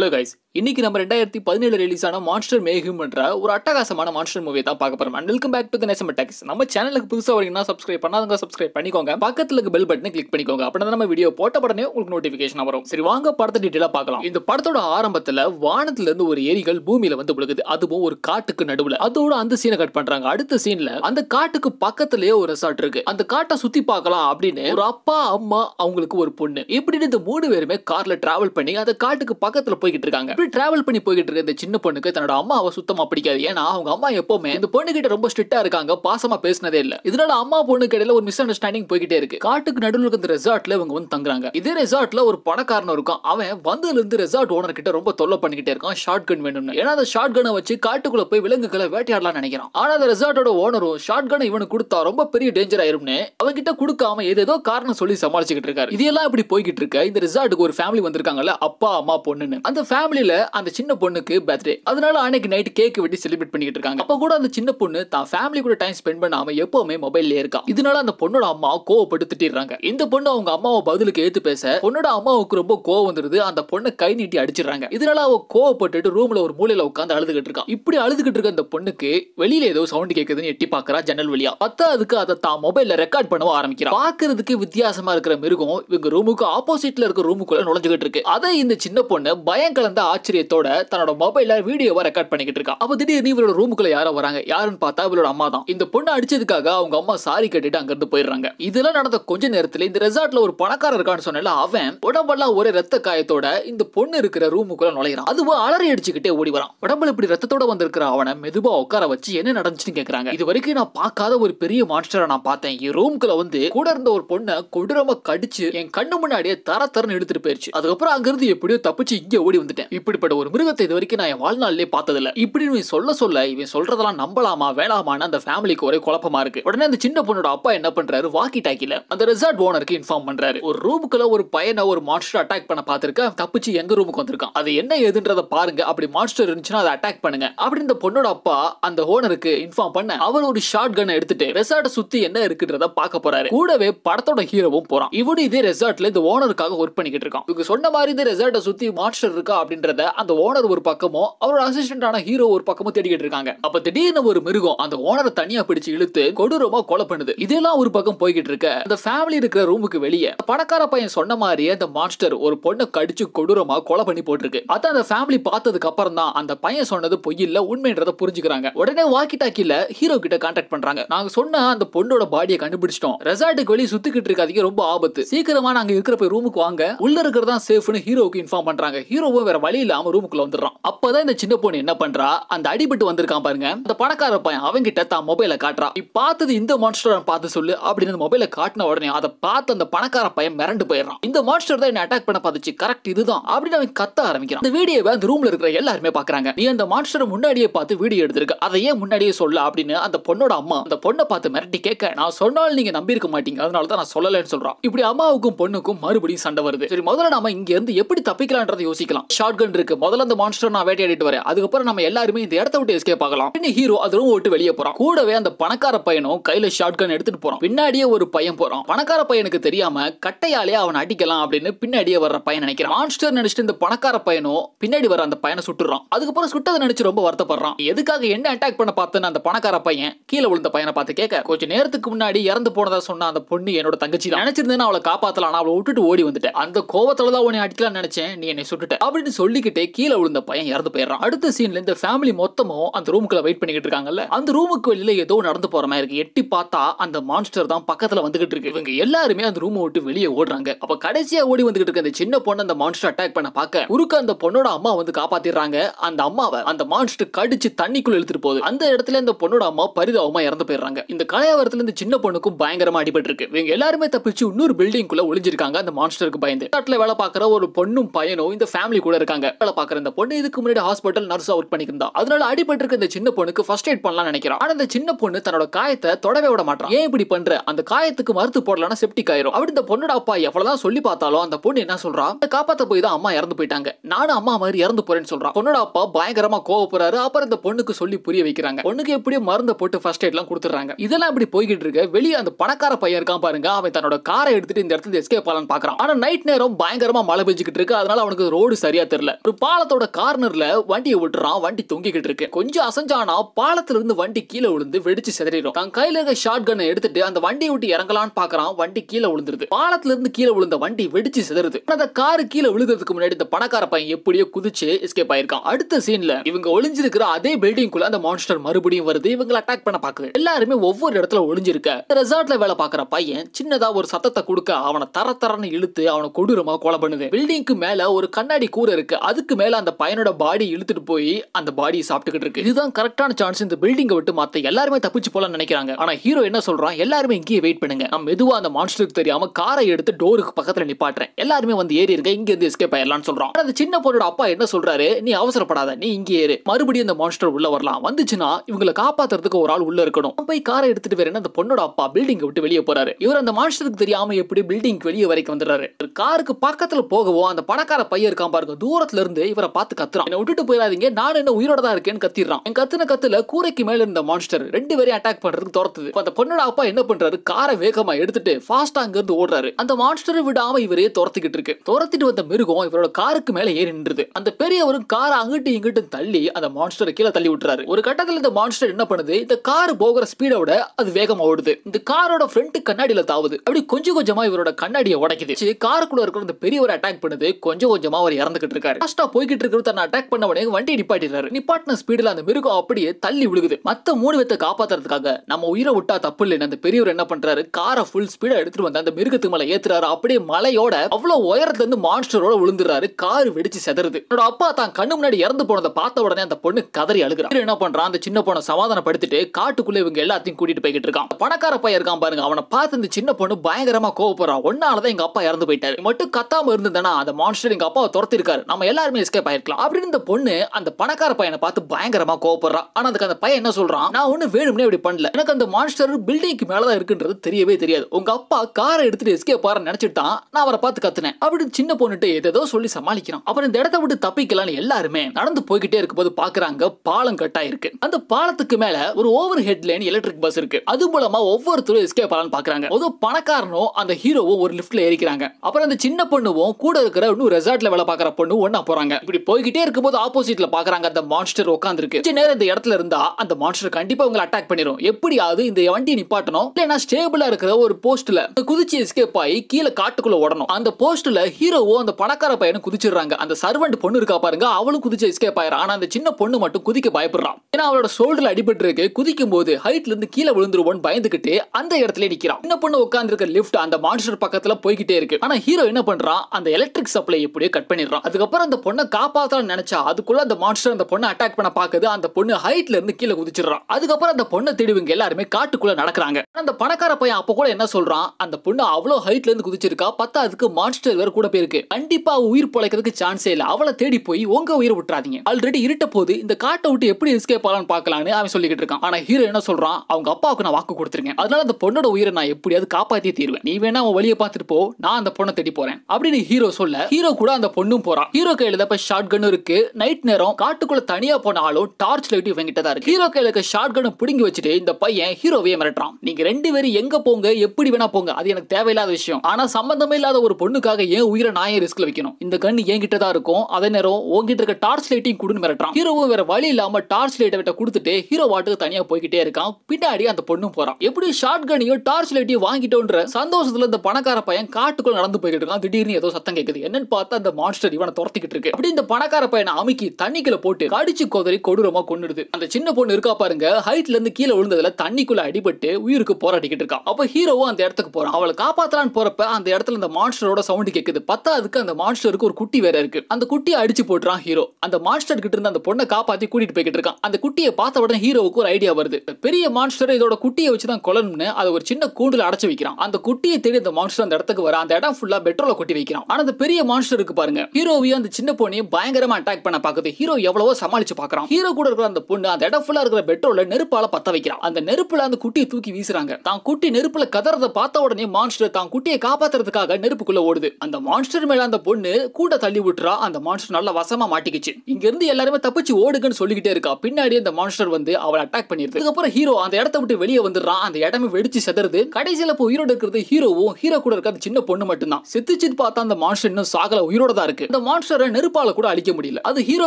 Hello guys, இன்னைக்கு நம்ம ரெண்டாயிரத்தி பதினேழு ரிலீஸ் ஆன மான்ஸ்டர் மேகும்ன்ற ஒரு அட்டகாசமான மான்ஸ்டர் மூவி தான் பார்க்க போறோம் welcome back to Nesam talks நம்ம சேனலுக்கு புதுசாக வரீங்கன்னா சப்ஸ்கிரைப் பண்ணாதவங்க சப்ஸ்கிரைப் பண்ணிக்கோங்க பக்கத்தில் இருக்க பெல் பட்டனை கிளிக் பண்ணிக்கோங்க அப்படின்னா நம்ம வீடியோ போட்ட உடனே உங்களுக்கு நோட்டிஃபிகேஷன் வரும் சரி வாங்க படத்தை டீட்டெயிலாக பார்க்கலாம் இந்த படத்தோட ஆரம்பத்தில் வானத்திலிருந்து ஒரு ஏரிகள் பூமியில வந்து விழுகுது அதுவும் ஒரு காட்டுக்கு நடுவில் அதோட அந்த சீனை கட் பண்றாங்க அடுத்த சீன்ல அந்த காட்டுக்கு பக்கத்துலயே ஒரு ரெசார்ட் இருக்கு அந்த காட்டை சுத்தி பார்க்கலாம் அப்படின்னு ஒரு அப்பா அம்மா அவங்களுக்கு ஒரு பொண்ணு இப்படின்னு இந்த மூணு பேருமே கார்ல டிராவல் பண்ணி அந்த காட்டுக்கு பக்கத்துல போய்கிட்டு இருக்காங்க அப்படியே டிராவல் பண்ணி போய்கிட்டு இருக்க இந்த சின்ன பொண்ணுக்கு தன்னோட அம்மாவை சுத்தமா பிடிக்காது ஏன்னா அவங்க அம்மா எப்பவுமே இந்த பொண்ணு கிட்ட ரொம்ப ஸ்ட்ரிக்டா இருக்காங்க பாசமா பேசினதே இல்ல இதனால அம்மா பொண்ணு இடையில ஒரு மிஸ் அண்டர்ஸ்டாண்டிங் போய்கிட்டே இருக்கு காட்டுக்கு நடுவில் இருக்க இந்த ரெசார்ட்ல இவங்க வந்து தங்குறாங்க இதே ரெசார்ட்ல ஒரு பணக்காரன் இருக்கும் அவன் வந்ததுல இருந்து ரெசார்ட் ஓனர் கிட்ட ரொம்ப தொல்லை பண்ணிக்கிட்டே இருக்கான் ஷார்ட் கன் வேணும்னு ஏன்னா அந்த ஷார்ட் கனை வச்சு காட்டுக்குள்ள போய் விலங்குகளை வேட்டையாடலாம் நினைக்கிறான் ஆனா அந்த ரெசார்ட்டோட ஓனரும் ஷார்ட் கனை இவனுக்கு கொடுத்தா ரொம்ப பெரிய டேஞ்சர் ஆயிரும்னு அவன் கிட்ட கொடுக்காம ஏதேதோ காரணம் சொல்லி சமாளிச்சுக்கிட்டு இருக்காரு இதெல்லாம் இப்படி போய்கிட்டு இருக்க இந்த ரிசார்ட்டுக்கு ஒரு ஃபேமிலி வந்திருக்காங்கல்ல அப்பா அம்மா பொண்ணுன்னு அந்த ஃபேமிலியில வீட்டில் அந்த சின்ன பொண்ணுக்கு பர்த்டே அதனால அன்னைக்கு நைட் கேக் வெட்டி செலிப்ரேட் பண்ணிட்டு இருக்காங்க அப்போ கூட அந்த சின்ன பொண்ணு தான் ஃபேமிலி கூட டைம் ஸ்பெண்ட் பண்ணாம எப்பவுமே மொபைல்ல இருக்கா இதனால அந்த பொண்ணோட அம்மா கோவப்பட்டு திட்டிடுறாங்க இந்த பொண்ணு அவங்க அம்மாவை பதிலுக்கு ஏத்து பேச பொண்ணோட அம்மாவுக்கு ரொம்ப கோவம் வந்துருது அந்த பொண்ணை கை நீட்டி அடிச்சிடுறாங்க இதனால அவ கோவப்பட்டுட்டு ரூம்ல ஒரு மூலையில உட்காந்து அழுதுகிட்டு இருக்கா இப்படி அழுதுகிட்டு இருக்க அந்த பொண்ணுக்கு வெளியில ஏதோ சவுண்ட் கேட்குதுன்னு எட்டி பாக்குறா ஜன்னல் வழியா அதுக்கு அதை தான் மொபைல்ல ரெக்கார்ட் பண்ணவும் ஆரம்பிக்கிறா பாக்குறதுக்கு வித்தியாசமா இருக்கிற மிருகம் இவங்க ரூமுக்கு ஆப்போசிட்ல இருக்க ரூமுக்குள்ள நுழைஞ்சுகிட்டு இருக்கு அதை இந்த சின்ன பொண்ணு பயம் கலந்த ஆச்சரியத்தோட தன்னோட மொபைல்ல வீடியோவை ரெக்கார்ட் பண்ணிக்கிட்டு இருக்கா அவ திடீர்னு இவரோட ரூமுக்குள்ள யாரோ வராங்க யாருன்னு பார்த்தா இவளோட அம்மா தான் இந்த பொண்ணு அடிச்சதுக்காக அவங்க அம்மா சாரி கேட்டுட்டு அங்கிருந்து போயிடுறாங்க இதெல்லாம் நடந்த கொஞ்ச நேரத்துல இந்த ரெசார்ட்ல ஒரு பணக்காரர் இருக்கான்னு சொன்னால அவன் உடம்பெல்லாம் ஒரே ரத்த காயத்தோட இந்த பொண்ணு இருக்கிற ரூமுக்குள்ள நுழையிறான் அதுவும் அலறி அடிச்சுக்கிட்டே ஓடி வரான் உடம்புல இப்படி ரத்தத்தோட வந்திருக்கிற அவனை மெதுவா உட்கார வச்சு என்ன நடந்துச்சுன்னு கேக்குறாங்க இது வரைக்கும் நான் பார்க்காத ஒரு பெரிய மாஸ்டரை நான் பார்த்தேன் என் ரூம்குள்ள வந்து கூட இருந்த ஒரு பொண்ணை கொடூரமா கடிச்சு என் கண்ணு முன்னாடியே தர தரன்னு எடுத்துட்டு போயிருச்சு அதுக்கப்புறம் அங்கிருந்து எப்படியோ தப்பிச்சு இங்க ஓடி வந்துட்டேன் இப்படி இப்படிப்பட்ட ஒரு மிருகத்தை இது வரைக்கும் நான் என் வாழ்நாள்லேயே பார்த்ததில்ல இப்படின்னு இவன் சொல்ல சொல்ல இவன் சொல்றதெல்லாம் நம்பலாமா வேளாமான்னு அந்த ஃபேமிலிக்கு ஒரே குழப்பமா இருக்கு உடனே அந்த சின்ன பொண்ணோட அப்பா என்ன பண்றாரு வாக்கி டாக்கில அந்த ரிசார்ட் ஓனருக்கு இன்ஃபார்ம் பண்றாரு ஒரு ரூமுக்குள்ள ஒரு பையனை ஒரு மான்ஸ்டர் அட்டாக் பண்ண பார்த்திருக்க தப்பிச்சு எங்க ரூமுக்கு வந்திருக்கான் அது என்ன எதுன்றத பாருங்க அப்படி மான்ஸ்டர் இருந்துச்சுன்னா அதை அட்டாக் பண்ணுங்க அப்படி இந்த பொண்ணோட அப்பா அந்த ஓனருக்கு இன்ஃபார்ம் பண்ண அவர் ஒரு ஷார்ட் கன் எடுத்துட்டு ரெசார்ட்டை சுத்தி என்ன இருக்குன்றத பார்க்க போறாரு கூடவே படத்தோட ஹீரோவும் போறான் இவனு இதே ரெசார்ட்ல இந்த ஓனருக்காக ஒர்க் பண்ணிக்கிட்டு இருக்கான் இவங்க சொன்ன மாதிரி இந்த ரெசார்ட்டை சுத்தி மான்ஸ்டர் இருக்கா அப்படின்றத குழந்தை அந்த ஓனர் ஒரு பக்கமும் அவரோட அசிஸ்டண்டான ஹீரோ ஒரு பக்கமும் தேடிக்கிட்டு இருக்காங்க அப்ப திடீர்னு ஒரு மிருகம் அந்த ஓனரை தனியா பிடிச்சு இழுத்து கொடூரமா கொலை பண்ணுது இதெல்லாம் ஒரு பக்கம் போய்கிட்டு இருக்க அந்த ஃபேமிலி இருக்கிற ரூமுக்கு வெளியே பணக்கார பையன் சொன்ன மாதிரியே அந்த மாஸ்டர் ஒரு பொண்ணை கடிச்சு கொடூரமா கொலை பண்ணி போட்டிருக்கு அத அந்த ஃபேமிலி பார்த்ததுக்கு அப்புறம் தான் அந்த பையன் சொன்னது பொய் இல்ல உண்மைன்றத புரிஞ்சுக்கிறாங்க உடனே வாக்கி டாக்கில ஹீரோ கிட்ட கான்டாக்ட் பண்றாங்க நாங்க சொன்ன அந்த பொண்ணோட பாடியை கண்டுபிடிச்சிட்டோம் ரெசார்ட்டுக்கு வெளியே சுத்திக்கிட்டு இருக்காதீங்க ரொம்ப ஆபத்து சீக்கிரமா நாங்க இருக்கிற போய் ரூமுக்கு வாங்க உள்ள இருக்கிறதா சேஃப்னு ஹீரோவுக்கு இன்ஃபார்ம் பண்றாங்க ஹீரோவும் வேற வழியில் வழியில அவன் ரூமுக்குள்ள வந்துடுறான் அப்பதான் இந்த சின்ன பொண்ணு என்ன பண்றா அந்த அடிபட்டு வந்திருக்கான் பாருங்க அந்த பணக்கார பையன் கிட்ட தான் மொபைல காட்டுறான் நீ பார்த்தது இந்த மான்ஸ்டர் பார்த்து சொல்லு அப்படின்னு மொபைல காட்டின உடனே அதை பார்த்து அந்த பணக்கார பையன் மிரண்டு போயிடறான் இந்த மான்ஸ்டர் தான் என்ன அட்டாக் பண்ண பார்த்துச்சு கரெக்ட் இதுதான் அப்படின்னு அவன் கத்த ஆரம்பிக்கிறான் அந்த வீடியோவை அந்த ரூம்ல இருக்கிற எல்லாருமே பாக்குறாங்க நீ அந்த மான்ஸ்டர் முன்னாடியே பார்த்து வீடியோ எடுத்திருக்க அதை ஏன் முன்னாடியே சொல்ல அப்படின்னு அந்த பொண்ணோட அம்மா அந்த பொண்ணை பார்த்து மிரட்டி கேட்க நான் சொன்னாலும் நீங்க நம்பி இருக்க மாட்டீங்க அதனால தான் நான் சொல்லலன்னு சொல்றான் இப்படி அம்மாவுக்கும் பொண்ணுக்கும் மறுபடியும் சண்டை வருது சரி முதல்ல நாம இங்க இருந்து எப்படி தப்பிக்கலாம்ன்றதை யோசிக்கலாம் ஷார்ட் கன் இருக்கு முதல்ல அந்த மான்ஸ்டர் நான் வேட்டையாடிட்டு வரேன் அதுக்கப்புறம் நம்ம எல்லாருமே இந்த இடத்த விட்டு எஸ்கேப் ஆகலாம் பின்ன ஹீரோ அதுவும் விட்டு வெளியே போறான் கூடவே அந்த பணக்கார பையனும் கையில ஷார்ட் கன் எடுத்துட்டு போறான் பின்னாடியே ஒரு பையன் போறான் பணக்கார பையனுக்கு தெரியாம கட்டையாலே அவன் அடிக்கலாம் அப்படின்னு பின்னாடியே வர்ற பையன் நினைக்கிறான் மான்ஸ்டர் நினைச்சிட்டு இந்த பணக்கார பையனும் பின்னாடி வர அந்த பையனை சுட்டுறான் அதுக்கப்புறம் சுட்டதை நினைச்சு ரொம்ப வருத்தப்படுறான் எதுக்காக என்ன அட்டாக் பண்ண பார்த்தேன்னு அந்த பணக்கார பையன் கீழே விழுந்த பையனை பார்த்து கேட்க கொஞ்சம் நேரத்துக்கு முன்னாடி இறந்து போனதா சொன்ன அந்த பொண்ணு என்னோட தங்கச்சி நினைச்சிருந்தேன் அவளை காப்பாத்தலாம் அவளை விட்டுட்டு ஓடி வந்துட்டேன் அந்த கோவத்துல தான் உன்னை அடிக்கலாம் நினைச்சேன் நீ என்னை சுட்டுட்ட அப்படின்னு சொல்லி மாட்டிக்கிட்டே கீழே விழுந்த பையன் இறந்து போயிடுறான் அடுத்த சீன்ல இந்த ஃபேமிலி மொத்தமும் அந்த ரூமுக்குள்ள வெயிட் பண்ணிட்டு இருக்காங்கல்ல அந்த ரூமுக்கு வெளியில ஏதோ நடந்து போற மாதிரி இருக்கு எட்டி பார்த்தா அந்த மான்ஸ்டர் தான் பக்கத்துல வந்துகிட்டு இருக்கு இவங்க எல்லாருமே அந்த ரூமை விட்டு வெளியே ஓடுறாங்க அப்ப கடைசியா ஓடி வந்துகிட்டு இருக்க அந்த சின்ன பொண்ணு அந்த மான்ஸ்டர் அட்டாக் பண்ண பார்க்க உருக்க அந்த பொண்ணோட அம்மா வந்து காப்பாத்திடுறாங்க அந்த அம்மாவை அந்த மான்ஸ்டர் கடிச்சு தண்ணிக்குள்ள இழுத்துட்டு போகுது அந்த இடத்துல இந்த பொண்ணோட அம்மா பரிதாபமா இறந்து போயிடுறாங்க இந்த கலையாவரத்துல இந்த சின்ன பொண்ணுக்கும் பயங்கரமா அடிபட்டு இருக்கு இவங்க எல்லாருமே தப்பிச்சு இன்னொரு பில்டிங் குள்ள ஒளிஞ்சிருக்காங்க அந்த மான்ஸ்டருக்கு பயந்து காட்டுல வேலை பாக்குற ஒரு பொண்ணும் பையனும் இந்த ஃபேமிலி கூட இருக்காங்க வேலை பாக்குற இந்த பொண்ணு இதுக்கு முன்னாடி ஹாஸ்பிட்டல் நர்ஸா ஒர்க் பண்ணிருந்தா அதனால அடிபட்டு இருக்க இந்த சின்ன பொண்ணுக்கு ஃபர்ஸ்ட் எய்ட் பண்ணலாம் நினைக்கிறான் ஆனா இந்த சின்ன பொண்ணு தன்னோட காயத்தை தொடவே விட மாட்டான் ஏன் இப்படி பண்ற அந்த காயத்துக்கு மருந்து போடலன்னா செப்டிக் ஆயிரும் அப்படி இந்த பொண்ணோட அப்பா எவ்வளவுதான் சொல்லி பார்த்தாலும் அந்த பொண்ணு என்ன சொல்றா காப்பாத்த போய் தான் அம்மா இறந்து போயிட்டாங்க நானும் அம்மா மாதிரி இறந்து போறேன்னு சொல்றான் பொண்ணோட அப்பா பயங்கரமா கோவப்படுறாரு அப்புறம் இந்த பொண்ணுக்கு சொல்லி புரிய வைக்கிறாங்க பொண்ணுக்கு எப்படியும் மருந்தை போட்டு ஃபர்ஸ்ட் எய்ட்லாம் கொடுத்துறாங்க இதெல்லாம் இப்படி போய்கிட்டு இருக்கு வெளியே அந்த பணக்கார பையன் இருக்கான் பாருங்க அவன் தன்னோட காரை எடுத்துட்டு இந்த இடத்துல எஸ்கேப் ஆகலான்னு பாக்குறான் ஆனா நைட் நேரம் பயங்கரமா மழை பெஞ்சுக்கிட்டு இருக்கு அதனால அவனுக்கு ரோடு சரியா தெரியல ஒரு பாலத்தோட கார்னர்ல வண்டியை விட்டுறான் வண்டி தொங்கிக்கிட்டு இருக்கு கொஞ்சம் அசஞ்சானா பாலத்துல இருந்து வண்டி கீழே விழுந்து வெடிச்சு செதறிடும் தன் கையில இருக்க ஷார்ட் கன் எடுத்துட்டு அந்த வண்டியை விட்டு இறங்கலான்னு பாக்குறான் வண்டி கீழே விழுந்துருது பாலத்துல இருந்து கீழே விழுந்த வண்டி வெடிச்சு செதறுது அந்த காரு கீழே விழுகிறதுக்கு முன்னாடி இந்த பணக்கார பையன் எப்படியோ குதிச்சு எஸ்கேப் ஆயிருக்கான் அடுத்த சீன்ல இவங்க ஒளிஞ்சிருக்கிற அதே குள்ள அந்த மான்ஸ்டர் மறுபடியும் வருது இவங்க அட்டாக் பண்ண பாக்குது எல்லாருமே ஒவ்வொரு இடத்துல ஒளிஞ்சிருக்க ரெசார்ட்ல வேலை பாக்குற பையன் சின்னதா ஒரு சத்தத்தை கொடுக்க அவனை தர தரன்னு இழுத்து அவனை கொடூரமா கொலை பண்ணுது பில்டிங்க்கு மேல ஒரு கண்ணாடி கூரை இருக்கு அதுக்கு மேலே அந்த பையனோட பாடி இழுத்துட்டு போய் அந்த பாடியை சாப்பிட்டுக்கிட்டு இருக்கு இதுதான் கரெக்டான சான்ஸ் இந்த பில்டிங்கை விட்டு மற்ற எல்லாருமே தப்பிச்சு போலான்னு நினைக்கிறாங்க ஆனால் ஹீரோ என்ன சொல்கிறான் எல்லாருமே இங்கேயே வெயிட் பண்ணுங்க நான் மெதுவாக அந்த மான்ஸ்டருக்கு தெரியாமல் காரை எடுத்து டோருக்கு பக்கத்தில் நிப்பாட்டுறேன் எல்லாருமே வந்து ஏறி இருக்க இங்கேருந்து எஸ்கேப் ஆயிடலாம்னு சொல்றான் அந்த சின்ன பொண்ணோட அப்பா என்ன சொல்கிறாரு நீ அவசரப்படாத நீ இங்கே ஏறு மறுபடியும் அந்த மான்ஸ்டர் உள்ள வரலாம் வந்துச்சுன்னா இவங்களை காப்பாத்துறதுக்கு ஒரு ஆள் உள்ள இருக்கணும் போய் காரை எடுத்துட்டு வேறேன்னு அந்த பொண்ணோட அப்பா பில்டிங்கை விட்டு வெளியே போறாரு இவர் அந்த மான்ஸ்டருக்கு தெரியாம எப்படி பில்டிங் வெளியே வரைக்கும் வந்துடுறாரு காருக்கு பக்கத்துல போகவோ அந்த பணக்கார பையன் இருக்கான் பாருங்க தூரத்துல இருந்து இவரை பார்த்து கத்துறான் என்ன விட்டுட்டு போயிடாதீங்க நான் என்ன உயிரோட தான் இருக்கேன்னு கத்திடுறான் என் கத்துன கத்துல கூரைக்கு மேல இருந்த மான்ஸ்டர் ரெண்டு பேரையும் அட்டாக் பண்றதுக்கு துரத்துது அந்த பொண்ணோட அப்பா என்ன பண்றாரு காரை வேகமா எடுத்துட்டு ஃபாஸ்டா அங்க இருந்து ஓடுறாரு அந்த மான்ஸ்டரை விடாம இவரே துரத்திக்கிட்டு இருக்கு துரத்திட்டு வந்த மிருகம் இவரோட காருக்கு மேல ஏறி நின்றுது அந்த பெரியவரும் காரை அங்கிட்டு இங்கிட்டு தள்ளி அந்த மான்ஸ்டரை கீழே தள்ளி விட்டுறாரு ஒரு கட்டத்தில் இந்த மான்ஸ்டர் என்ன பண்ணுது இந்த கார் போகிற ஸ்பீடோட அது வேகமா ஓடுது இந்த காரோட ஃப்ரண்ட் கண்ணாடியில தாவுது அப்படி கொஞ்சம் கொஞ்சமா இவரோட கண்ணாடியை உடைக்குது காருக்குள்ள இருக்கிற அந்த பெரியவர் அட்டாக் பண்ணுது கொஞ்சம் கொஞ்சமா அவர் இறந்துகிட்டு இருக்காரு ஃபாஸ்டா போய்கிட்டு இருக்கிறத நான் அட்டாக் பண்ண உடனே வண்டி நிப்பாட்டிடுறாரு நிப்பாட்டின ஸ்பீடில் அந்த மிருகம் அப்படியே தள்ளி விழுகுது மத்த மூணு பேர்த்த காப்பாத்துறதுக்காக நம்ம உயிரை விட்டா தப்பு இல்லைன்னு அந்த பெரியவர் என்ன பண்றாரு காரை ஃபுல் ஸ்பீடா எடுத்துட்டு வந்து அந்த மிருகத்துக்கு மேல ஏத்துறாரு அப்படியே மலையோட அவ்வளோ உயரத்துல இருந்து மான்ஸ்டரோட விழுந்துறாரு கார் வெடிச்சு செதறுது என்னோட அப்பா தான் கண்ணு முன்னாடி இறந்து போனதை பார்த்த உடனே அந்த பொண்ணு கதறி அழுகிறா என்ன பண்ணுறான் அந்த சின்ன பொண்ணை சமாதானப்படுத்திட்டு காட்டுக்குள்ள இவங்க எல்லாத்தையும் கூட்டிட்டு போய்கிட்டு இருக்கான் பணக்கார பையன் இருக்கான் பாருங்க அவனை பார்த்து இந்த சின்ன பொண்ணு பயங்கரமா கோவப்படுறான் தான் எங்க அப்பா இறந்து போயிட்டாரு மட்டும் கத்தாம இருந்ததுன்னா அந்த மான்ஸ்டர் எங்க அப்பாவை துரத்திருக்காரு நம்ம எல்லாம் எல்லாருமே எஸ்கேப் ஆயிருக்கலாம் அப்படின்னு இந்த பொண்ணு அந்த பணக்கார பையனை பார்த்து பயங்கரமா கோவப்படுறான் ஆனா அதுக்கு அந்த பையன் என்ன சொல்றான் நான் ஒண்ணு வேணும்னே இப்படி பண்ணல எனக்கு அந்த மான்ஸ்டர் பில்டிங்க்கு மேலதான் இருக்குன்றது தெரியவே தெரியாது உங்க அப்பா காரை எடுத்துட்டு எஸ்கேப் ஆற நினைச்சிட்டான் நான் அவரை பார்த்து கத்துனேன் அப்படின்னு சின்ன பொண்ணுட்டு ஏதேதோ சொல்லி சமாளிக்கிறான் அப்புறம் இந்த இடத்த விட்டு தப்பிக்கலாம்னு எல்லாருமே நடந்து போய்கிட்டே இருக்கும்போது பாக்குறாங்க பாலம் கட்டா இருக்கு அந்த பாலத்துக்கு மேல ஒரு overhead line electric bus இருக்கு அது மூலமா ஒவ்வொருத்தரும் எஸ்கேப் ஆகலாம்னு பாக்குறாங்க ஒரு பணக்காரனும் அந்த ஹீரோவும் ஒரு லிப்ட்ல ஏறிக்கிறாங்க அப்புறம் அந்த சின்ன பொண்ணுவும் கூட இருக்கிற இன்னும் ரெசார்ட்ல வேலை பாக்குற பொண்ணு ஒன்னா போறாங்க இப்படி போய்கிட்டே இருக்கும்போது ஆப்போசிட்ல பாக்குறாங்க அந்த மான்ஸ்டர் உட்காந்துருக்கு கொஞ்ச நேரம் இந்த இடத்துல இருந்தா அந்த மான்ஸ்டர் கண்டிப்பா உங்களை அட்டாக் எப்படி எப்படியாவது இந்த வண்டி நிப்பாட்டணும் இல்லைன்னா ஸ்டேபிளா இருக்கிற ஒரு போஸ்ட்ல குதிச்சு எஸ்கேப் ஆகி கீழே காட்டுக்குள்ள ஓடணும் அந்த போஸ்ட்ல ஹீரோவோ அந்த பணக்கார பையனும் குதிச்சிடுறாங்க அந்த சர்வெண்ட் பொண்ணு இருக்கா பாருங்க அவளும் குதிச்சு எஸ்கேப் ஆயிரும் ஆனா அந்த சின்ன பொண்ணு மட்டும் குதிக்க பயப்படுறான் ஏன்னா அவளோட ஷோல்டர்ல அடிபட்டு இருக்கு குதிக்கும் போது ஹைட்ல இருந்து கீழே விழுந்துருவோன்னு பயந்துகிட்டு அந்த இடத்துல நிக்கிறான் சின்ன பொண்ணு உட்கார்ந்து லிப்ட் அந்த மான்ஸ்டர் பக்கத்துல போய்கிட்டே இருக்கு ஆனா ஹீரோ என்ன பண்றான் அந்த எலக்ட்ரிக் சப்ளை எப்படியோ கட் பண்ணிடுறான் அதுக்கப்புறம் அந்த பொண்ணை காப்பாற்றலாம்னு நினைச்சா அதுக்குள்ள அந்த மான்ஸ்டர் அந்த பொண்ணை அட்டாக் பண்ண பாக்குது அந்த பொண்ணு ஹைட்ல இருந்து கீழே குதிச்சிடுறான் அதுக்கப்புறம் அந்த பொண்ணை தேடிவங்க எல்லாருமே காட்டுக்குள்ள நடக்கிறாங்க அந்த பணக்கார பையன் அப்ப கூட என்ன சொல்றான் அந்த பொண்ணு அவ்வளவு ஹைட்ல இருந்து குதிச்சிருக்கா பத்தா அதுக்கு மான்ஸ்டர் வேற கூட போயிருக்கு கண்டிப்பா உயிர் பிழைக்கிறதுக்கு சான்ஸே இல்ல அவளை தேடி போய் உங்க உயிரை விட்டுறாதீங்க ஆல்ரெடி இருட்ட போது இந்த காட்டை விட்டு எப்படி எஸ்கேப் ஆகலாம்னு பாக்கலாம்னு அவன் சொல்லிக்கிட்டு இருக்கான் ஆனா ஹீரோ என்ன சொல்றான் அவங்க அப்பாவுக்கு நான் வாக்கு கொடுத்துருக்கேன் அதனால அந்த பொண்ணோட உயிரை நான் எப்படியாவது காப்பாற்றி தீர்வேன் நீ வேணா அவன் வழியை பார்த்துட்டு போ நான் அந்த பொண்ணை தேடி போறேன் அப்படின்னு ஹீரோ சொல்ல ஹீரோ கூட அந்த பொண்ணும் போறான் ஹீரோ கையில தான் ஷார்ட் கன் இருக்கு நைட் நேரம் காட்டுக்குள்ள தனியா போனாலும் டார்ச் லைட்டும் இவங்கிட்ட தான் இருக்கு ஹீரோ கையில இருக்க ஷார்ட் கன் பிடுங்கி வச்சுட்டு இந்த பையன் ஹீரோவையே மிரட்டுறான் நீங்க ரெண்டு பேரும் எங்க போங்க எப்படி வேணா போங்க அது எனக்கு தேவையில்லாத விஷயம் ஆனா சம்பந்தமே இல்லாத ஒரு பொண்ணுக்காக ஏன் உயிரை நாயை ரிஸ்க்ல வைக்கணும் இந்த கன் என்கிட்ட தான் இருக்கும் அதே நேரம் உங்ககிட்ட இருக்க டார்ச் லைட்டையும் கொடுன்னு மிரட்டுறான் ஹீரோவும் வேற வழி இல்லாம டார்ச் லைட்டை விட்ட கொடுத்துட்டு ஹீரோ வாட்டுக்கு தனியா போய்கிட்டே இருக்கான் பின்னாடி அந்த பொண்ணும் போறான் எப்படி ஷார்ட் கனையும் டார்ச் லைட்டையும் வாங்கிட்டோன்ற சந்தோஷத்துல இந்த பணக்கார பையன் காட்டுக்குள்ள நடந்து போய்கிட்டு இருக்கான் திடீர்னு ஏதோ சத்தம் கேட்குது என்னன்னு பார்த்தா அந்த மான்ஸ்டர் இவனை துரத்திக்கிட்டு நடந்துகிட்டு இருக்கு அப்படி இந்த பணக்கார பையனை அமுக்கி தண்ணிக்குள்ள போட்டு கடிச்சு கோதறி கொடூரமா கொண்டுடுது அந்த சின்ன பொண்ணு இருக்கா பாருங்க ஹைட்ல இருந்து கீழே விழுந்ததுல தண்ணிக்குள்ள அடிபட்டு உயிருக்கு போராடிக்கிட்டு இருக்கான் அப்ப ஹீரோவும் அந்த இடத்துக்கு போறான் அவளை காப்பாத்தலான்னு போறப்ப அந்த இடத்துல அந்த மான்ஸ்டரோட சவுண்ட் கேக்குது பத்தாவதுக்கு அந்த மான்ஸ்டருக்கு ஒரு குட்டி வேற இருக்கு அந்த குட்டியை அடிச்சு போட்டுறான் ஹீரோ அந்த மான்ஸ்டர் கிட்ட இருந்து அந்த பொண்ணை காப்பாத்தி கூட்டிட்டு போய்கிட்டு இருக்கான் அந்த குட்டியை பார்த்த உடனே ஹீரோவுக்கு ஒரு ஐடியா வருது பெரிய மான்ஸ்டர் இதோட குட்டியை வச்சுதான் தான் கொல்லணும்னு அதை ஒரு சின்ன கூண்டுல அடைச்சு வைக்கிறான் அந்த குட்டியை தேடி அந்த மான்ஸ்டர் அந்த இடத்துக்கு வர அந்த இடம் ஃபுல்லா பெட்ரோல கொட்டி வைக்கிறான் ஆனா அந்த பெரிய மான்ஸ்டர் பாருங்க ஹீரோவையும் அந்த சின்ன பொண்ணையும் பயங்கரமா அட்டாக் பண்ண பாக்குது ஹீரோ எவ்வளவோ சமாளிச்சு பாக்குறான் ஹீரோ கூட இருக்கிற அந்த பொண்ணு அந்த இடம் ஃபுல்லா இருக்கிற பெட்ரோல நெருப்பால பத்த வைக்கிறான் அந்த நெருப்புல அந்த குட்டியை தூக்கி வீசுறாங்க தான் குட்டி நெருப்புல கதறத பார்த்த உடனே மான்ஸ்டர் தான் குட்டியை காப்பாத்துறதுக்காக நெருப்புக்குள்ள ஓடுது அந்த மான்ஸ்டர் மேல அந்த பொண்ணு கூட தள்ளி விட்டுறா அந்த மான்ஸ்டர் நல்ல வசமா மாட்டிக்கிச்சு இங்க இருந்து எல்லாருமே தப்பிச்சு ஓடுங்கன்னு சொல்லிக்கிட்டே இருக்கா பின்னாடி அந்த மான்ஸ்டர் வந்து அவளை அட்டாக் பண்ணிருது அதுக்கப்புறம் ஹீரோ அந்த இடத்த விட்டு வெளியே வந்துடுறான் அந்த இடமே வெடிச்சு செதறது கடைசியில இப்போ உயிரோடு இருக்கிறது ஹீரோவும் ஹீரோ கூட இருக்கிற சின்ன பொண்ணு மட்டும்தான் செத்துச்சு பார்த்தா அந்த மான்ஸ்டர் இன்னும் சாகல உயிரோட தான் இருக்கு அந்த மான்ஸ்டர் நெருப்பால கூட அழிக்க முடியல அது ஹீரோ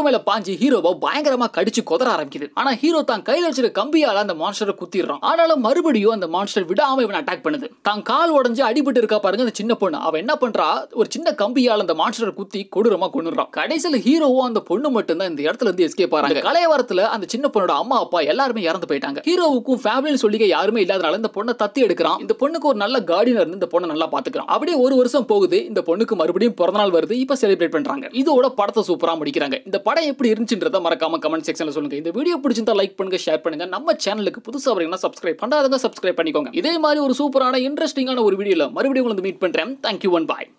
மேல பாஞ்சு ஹீரோவை பயங்கரமா கடிச்சு கொதற ஆரம்பிக்குது ஆனா ஹீரோ தான் கையில வச்சிரு கம்பியால அந்த மான்ஸ்டரை குத்திடுறான் ஆனாலும் மறுபடியும் அந்த மான்ஸ்டர் விடாம இவன் அட்டாக் பண்ணுது தான் கால் உடஞ்சு அடிபட்டு இருக்கா பாருங்க அந்த சின்ன பொண்ணு அவன் என்ன பண்றா ஒரு சின்ன கம்பியால் அந்த மான்ஸ்டரை குத்தி கொடூரமா கொண்டுறான் கடைசியில் ஹீரோவும் அந்த பொண்ணு மட்டும்தான் இந்த இடத்துல இருந்து எஸ்கேப் ஆறாங்க கலையவரத்துல அந்த சின்ன பொண்ணோட அம்மா அப்பா எல்லாருமே இறந்து போயிட்டாங்க ஹீரோவுக்கும் ஃபேமிலி சொல்லிக்க யாருமே இல்லாதனால இந்த பொண்ணை தத்தி எடுக்கிறான் இந்த பொண்ணுக்கு ஒரு நல்ல கார்டியனர் இந்த பொண்ணை நல்லா பாத்துக்கிறான் அப்படியே ஒரு வருஷம் போகுது இந்த பொண்ணுக்கு மறுபடியும் பிறந்தநாள் வருது இப்ப செலிப்ரேட் பண்றாங்க இது தெலுங்கோட படத்தை சூப்பராக முடிக்கிறாங்க இந்த படம் எப்படி இருந்துச்சுன்றத மறக்காம கமெண்ட் செக்ஷனில் சொல்லுங்க இந்த வீடியோ பிடிச்சிருந்தா லைக் பண்ணுங்க ஷேர் பண்ணுங்க நம்ம சேனலுக்கு புதுசாக வரீங்கன்னா சப்ஸ்கிரைப் பண்ணாதவங்க சப்ஸ்கிரைப் பண்ணிக்கோங்க இதே மாதிரி ஒரு சூப்பரான இன்ட்ரெஸ்டிங்கான ஒரு வீடியோவில் மறுபடியும் உங்களுக்கு மீட் பண்ணுறேன் தேங்க்யூ ஒன் பாய்